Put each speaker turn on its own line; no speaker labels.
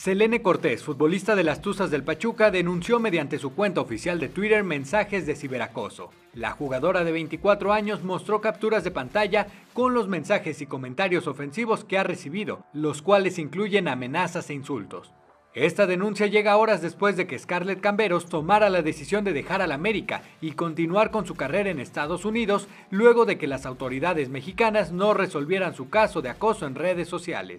Selene Cortés, futbolista de las Tuzas del Pachuca, denunció mediante su cuenta oficial de Twitter mensajes de ciberacoso. La jugadora de 24 años mostró capturas de pantalla con los mensajes y comentarios ofensivos que ha recibido, los cuales incluyen amenazas e insultos. Esta denuncia llega horas después de que Scarlett Camberos tomara la decisión de dejar al América y continuar con su carrera en Estados Unidos luego de que las autoridades mexicanas no resolvieran su caso de acoso en redes sociales.